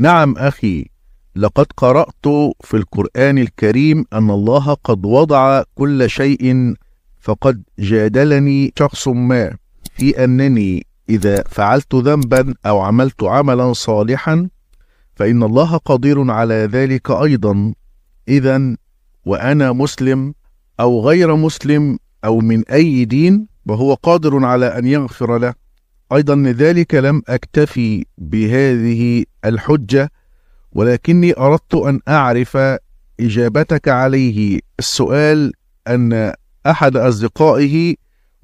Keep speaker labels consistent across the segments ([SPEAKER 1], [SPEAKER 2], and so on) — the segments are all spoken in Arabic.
[SPEAKER 1] نعم أخي لقد قرأت في القرآن الكريم أن الله قد وضع كل شيء فقد جادلني شخص ما في أنني إذا فعلت ذنبا أو عملت عملا صالحا فإن الله قدير على ذلك أيضا إذا وأنا مسلم أو غير مسلم أو من أي دين وهو قادر على أن يغفر له أيضا لذلك لم أكتفي بهذه الحجة ولكني أردت أن أعرف إجابتك عليه السؤال أن أحد أصدقائه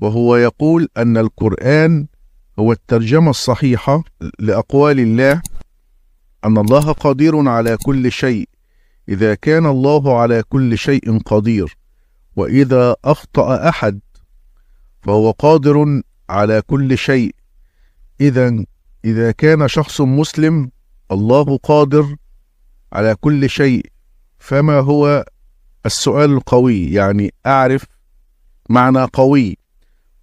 [SPEAKER 1] وهو يقول أن القرآن هو الترجمة الصحيحة لأقوال الله أن الله قدير على كل شيء إذا كان الله على كل شيء قدير وإذا أخطأ أحد فهو قادر على كل شيء إذا إذا كان شخص مسلم الله قادر على كل شيء فما هو السؤال القوي يعني أعرف معنى قوي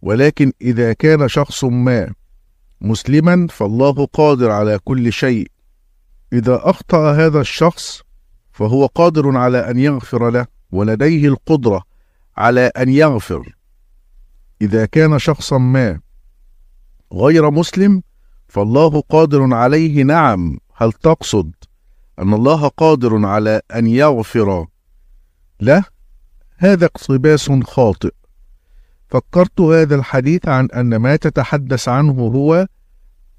[SPEAKER 1] ولكن إذا كان شخص ما مسلما فالله قادر على كل شيء إذا أخطأ هذا الشخص فهو قادر على أن يغفر له ولديه القدرة على أن يغفر إذا كان شخصا ما غير مسلم فالله قادر عليه نعم هل تقصد أن الله قادر على أن يغفر له هذا اقتباس خاطئ فكرت هذا الحديث عن أن ما تتحدث عنه هو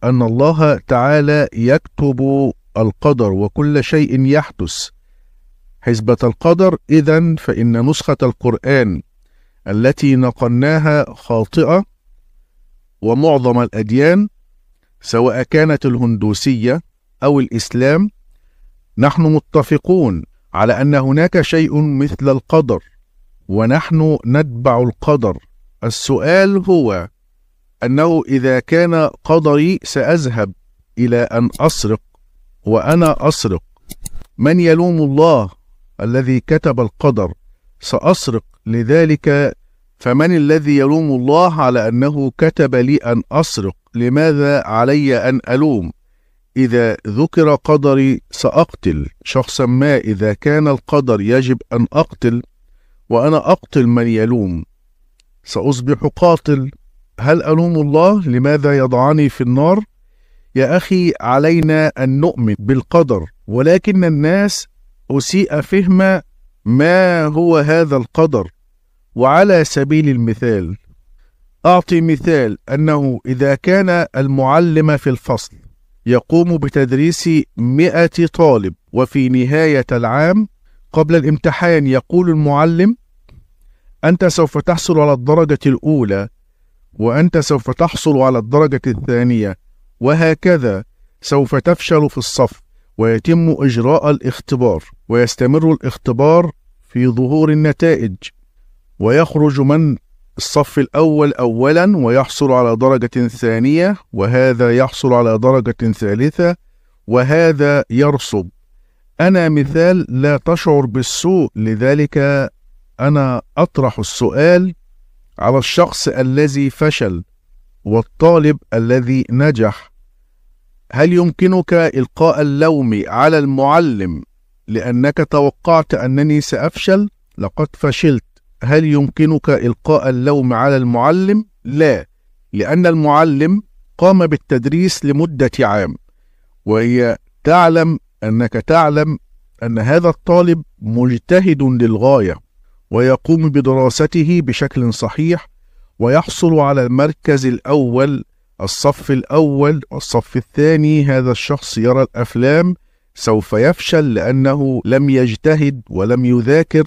[SPEAKER 1] أن الله تعالى يكتب القدر وكل شيء يحدث حسبة القدر إذا فإن نسخة القرآن التي نقلناها خاطئة ومعظم الأديان سواء كانت الهندوسية أو الإسلام نحن متفقون على أن هناك شيء مثل القدر ونحن نتبع القدر السؤال هو أنه إذا كان قدري سأذهب إلى أن أسرق وأنا أسرق من يلوم الله الذي كتب القدر سأسرق لذلك فمن الذي يلوم الله على أنه كتب لي أن أسرق لماذا علي أن ألوم إذا ذكر قدري سأقتل شخصا ما إذا كان القدر يجب أن أقتل وأنا أقتل من يلوم سأصبح قاتل هل ألوم الله لماذا يضعني في النار؟ يا أخي علينا أن نؤمن بالقدر ولكن الناس أسيء فهم ما هو هذا القدر وعلى سبيل المثال أعطي مثال أنه إذا كان المعلم في الفصل يقوم بتدريس مئة طالب وفي نهاية العام قبل الامتحان يقول المعلم أنت سوف تحصل على الدرجة الأولى وأنت سوف تحصل على الدرجة الثانية وهكذا سوف تفشل في الصف ويتم إجراء الاختبار ويستمر الاختبار في ظهور النتائج ويخرج من الصف الأول أولا ويحصل على درجة ثانية وهذا يحصل على درجة ثالثة وهذا يرسب أنا مثال لا تشعر بالسوء لذلك أنا أطرح السؤال على الشخص الذي فشل والطالب الذي نجح هل يمكنك إلقاء اللوم على المعلم لأنك توقعت أنني سأفشل؟ لقد فشلت هل يمكنك إلقاء اللوم على المعلم؟ لا، لأن المعلم قام بالتدريس لمدة عام، وهي تعلم أنك تعلم أن هذا الطالب مجتهد للغاية، ويقوم بدراسته بشكل صحيح، ويحصل على المركز الأول، الصف الأول، الصف الثاني، هذا الشخص يرى الأفلام، سوف يفشل لأنه لم يجتهد ولم يذاكر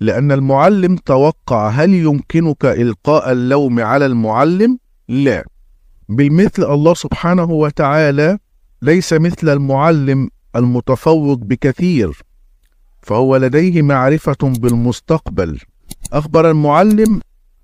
[SPEAKER 1] لأن المعلم توقع هل يمكنك إلقاء اللوم على المعلم؟ لا بالمثل الله سبحانه وتعالى ليس مثل المعلم المتفوق بكثير فهو لديه معرفة بالمستقبل أخبر المعلم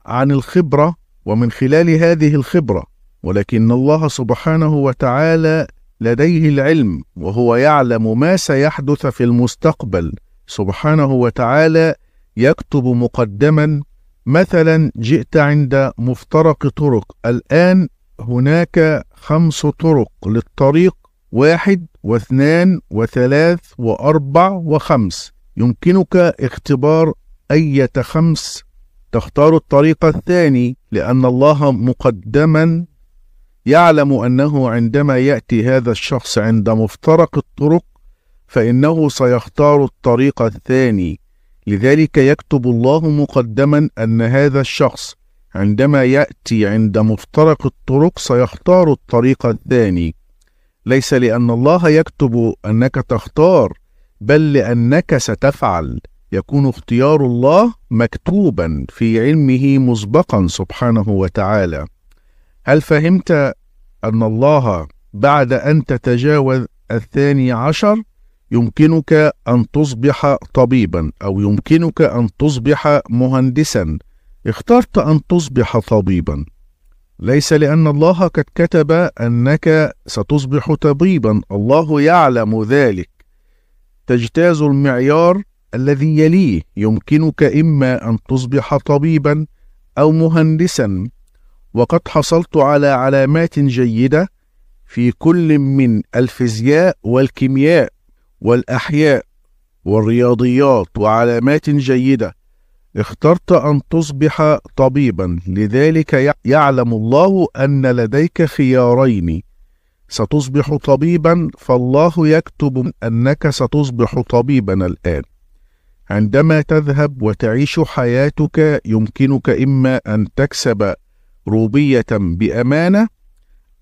[SPEAKER 1] عن الخبرة ومن خلال هذه الخبرة ولكن الله سبحانه وتعالى لديه العلم وهو يعلم ما سيحدث في المستقبل سبحانه وتعالى يكتب مقدما مثلا جئت عند مفترق طرق الآن هناك خمس طرق للطريق واحد واثنان وثلاث وأربع وخمس يمكنك اختبار أية خمس تختار الطريق الثاني لأن الله مقدما يعلم أنه عندما يأتي هذا الشخص عند مفترق الطرق فإنه سيختار الطريق الثاني لذلك يكتب الله مقدما أن هذا الشخص عندما يأتي عند مفترق الطرق سيختار الطريق الثاني ليس لأن الله يكتب أنك تختار بل لأنك ستفعل يكون اختيار الله مكتوبا في علمه مسبقا سبحانه وتعالى هل فهمت أن الله بعد أن تتجاوز الثاني عشر يمكنك أن تصبح طبيبا أو يمكنك أن تصبح مهندسا اخترت أن تصبح طبيبا ليس لأن الله قد كتب أنك ستصبح طبيبا الله يعلم ذلك تجتاز المعيار الذي يليه يمكنك إما أن تصبح طبيبا أو مهندسا وقد حصلت على علامات جيدة في كل من الفيزياء والكيمياء والأحياء والرياضيات وعلامات جيدة اخترت أن تصبح طبيبا لذلك يعلم الله أن لديك خيارين ستصبح طبيبا فالله يكتب أنك ستصبح طبيبا الآن عندما تذهب وتعيش حياتك يمكنك إما أن تكسب روبية بأمانة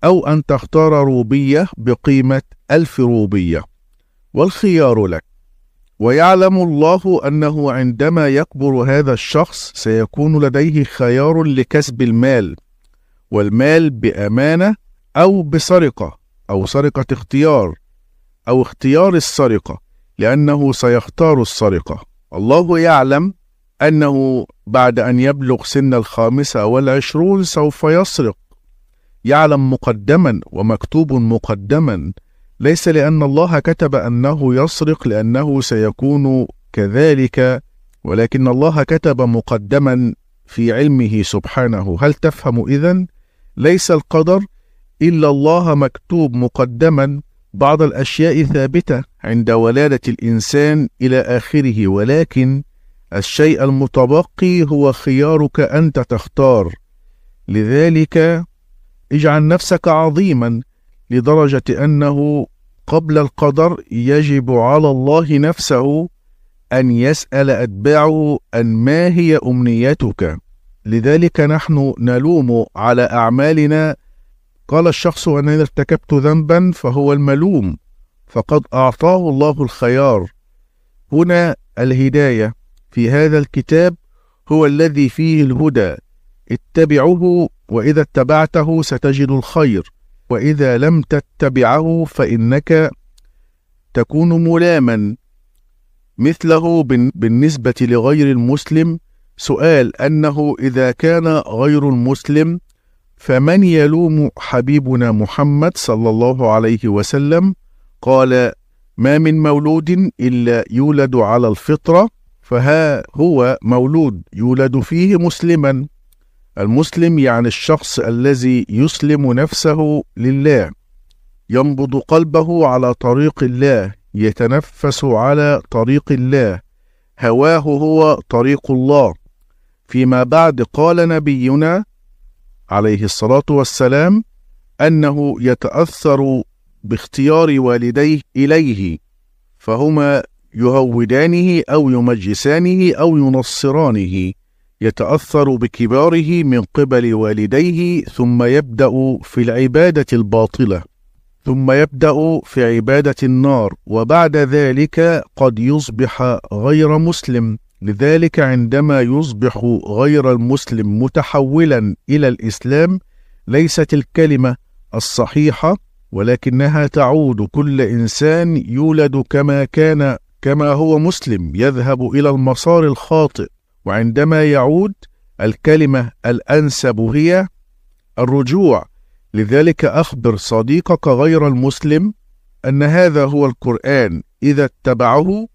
[SPEAKER 1] أو أن تختار روبية بقيمة ألف روبية والخيار لك ويعلم الله أنه عندما يكبر هذا الشخص سيكون لديه خيار لكسب المال والمال بأمانة أو بسرقة أو سرقة اختيار أو اختيار السرقة لأنه سيختار السرقة الله يعلم أنه بعد أن يبلغ سن الخامسة والعشرون سوف يسرق يعلم مقدما ومكتوب مقدما ليس لأن الله كتب أنه يسرق لأنه سيكون كذلك ولكن الله كتب مقدما في علمه سبحانه هل تفهم إذن؟ ليس القدر إلا الله مكتوب مقدما بعض الأشياء ثابتة عند ولادة الإنسان إلى آخره ولكن الشيء المتبقي هو خيارك أنت تختار لذلك اجعل نفسك عظيما لدرجة أنه قبل القدر يجب على الله نفسه أن يسأل أتباعه أن ما هي أمنيتك لذلك نحن نلوم على أعمالنا قال الشخص أنني ارتكبت ذنبا فهو الملوم فقد أعطاه الله الخيار هنا الهداية في هذا الكتاب هو الذي فيه الهدى اتبعه وإذا اتبعته ستجد الخير وإذا لم تتبعه فإنك تكون ملاما مثله بالنسبة لغير المسلم سؤال أنه إذا كان غير المسلم فمن يلوم حبيبنا محمد صلى الله عليه وسلم قال ما من مولود إلا يولد على الفطرة فها هو مولود يولد فيه مسلما المسلم يعني الشخص الذي يسلم نفسه لله ينبض قلبه على طريق الله يتنفس على طريق الله هواه هو طريق الله فيما بعد قال نبينا عليه الصلاه والسلام انه يتاثر باختيار والديه اليه فهما يهودانه او يمجسانه او ينصرانه يتأثر بكباره من قبل والديه ثم يبدأ في العبادة الباطلة ثم يبدأ في عبادة النار وبعد ذلك قد يصبح غير مسلم لذلك عندما يصبح غير المسلم متحولا إلى الإسلام ليست الكلمة الصحيحة ولكنها تعود كل إنسان يولد كما كان كما هو مسلم يذهب إلى المسار الخاطئ وعندما يعود الكلمة الأنسب هي الرجوع لذلك أخبر صديقك غير المسلم أن هذا هو القرآن إذا اتبعه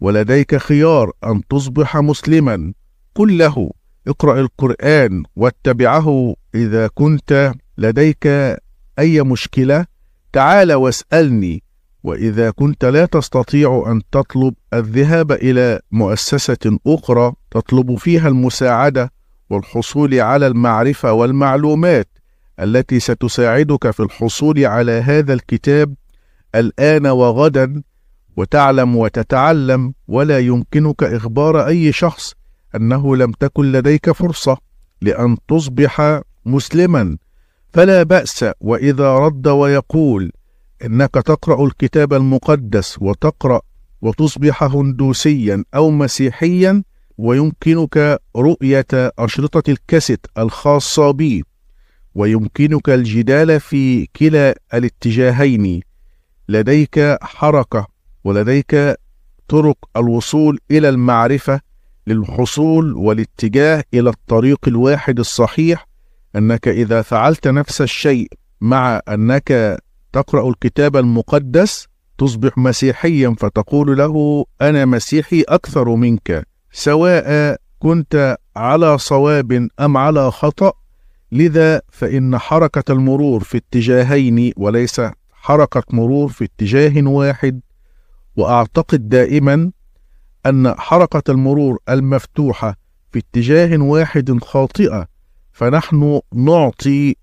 [SPEAKER 1] ولديك خيار أن تصبح مسلما قل له اقرأ القرآن واتبعه إذا كنت لديك أي مشكلة تعال واسألني واذا كنت لا تستطيع ان تطلب الذهاب الى مؤسسه اخرى تطلب فيها المساعده والحصول على المعرفه والمعلومات التي ستساعدك في الحصول على هذا الكتاب الان وغدا وتعلم وتتعلم ولا يمكنك اخبار اي شخص انه لم تكن لديك فرصه لان تصبح مسلما فلا باس واذا رد ويقول انك تقرا الكتاب المقدس وتقرا وتصبح هندوسيا او مسيحيا ويمكنك رؤيه اشرطه الكاسيت الخاصه بي ويمكنك الجدال في كلا الاتجاهين لديك حركه ولديك طرق الوصول الى المعرفه للحصول والاتجاه الى الطريق الواحد الصحيح انك اذا فعلت نفس الشيء مع انك تقرأ الكتاب المقدس تصبح مسيحيا فتقول له أنا مسيحي أكثر منك سواء كنت على صواب أم على خطأ لذا فإن حركة المرور في اتجاهين وليس حركة مرور في اتجاه واحد وأعتقد دائما أن حركة المرور المفتوحة في اتجاه واحد خاطئة فنحن نعطي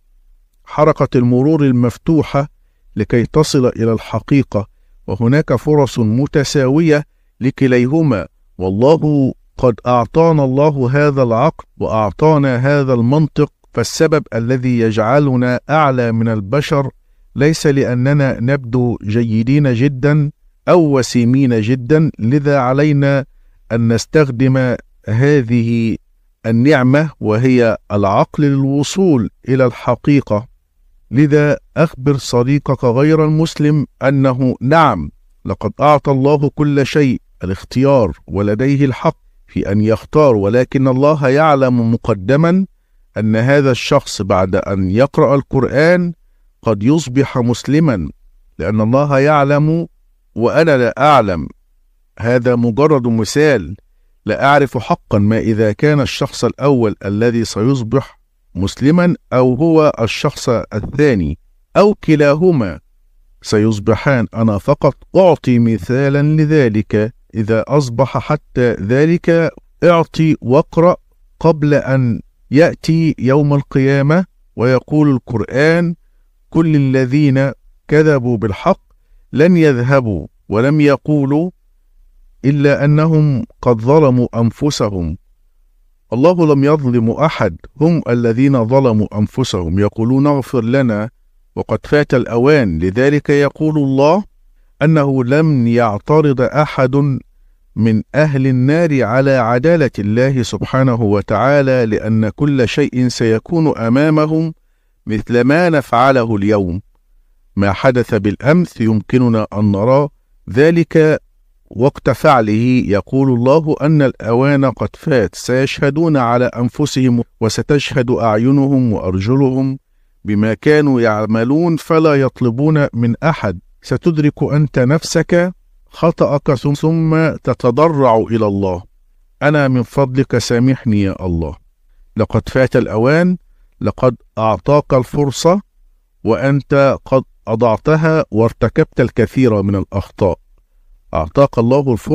[SPEAKER 1] حركة المرور المفتوحة لكي تصل إلى الحقيقة وهناك فرص متساوية لكليهما والله قد أعطانا الله هذا العقل وأعطانا هذا المنطق فالسبب الذي يجعلنا أعلى من البشر ليس لأننا نبدو جيدين جدا أو وسيمين جدا لذا علينا أن نستخدم هذه النعمة وهي العقل للوصول إلى الحقيقة لذا أخبر صديقك غير المسلم أنه نعم لقد أعطى الله كل شيء الاختيار ولديه الحق في أن يختار ولكن الله يعلم مقدما أن هذا الشخص بعد أن يقرأ القرآن قد يصبح مسلما لأن الله يعلم وأنا لا أعلم هذا مجرد مثال لا أعرف حقا ما إذا كان الشخص الأول الذي سيصبح مسلما أو هو الشخص الثاني أو كلاهما سيصبحان أنا فقط أعطي مثالا لذلك إذا أصبح حتى ذلك اعطي واقرأ قبل أن يأتي يوم القيامة ويقول القرآن كل الذين كذبوا بالحق لن يذهبوا ولم يقولوا إلا أنهم قد ظلموا أنفسهم الله لم يظلم أحد هم الذين ظلموا أنفسهم يقولون اغفر لنا وقد فات الأوان لذلك يقول الله أنه لم يعترض أحد من أهل النار على عدالة الله سبحانه وتعالى لأن كل شيء سيكون أمامهم مثل ما نفعله اليوم ما حدث بالأمس يمكننا أن نرى ذلك وقت فعله يقول الله أن الأوان قد فات سيشهدون على أنفسهم وستشهد أعينهم وأرجلهم بما كانوا يعملون فلا يطلبون من أحد ستدرك أنت نفسك خطأك ثم تتضرع إلى الله أنا من فضلك سامحني يا الله لقد فات الأوان لقد أعطاك الفرصة وأنت قد أضعتها وارتكبت الكثير من الأخطاء أعطاك الله الفرصة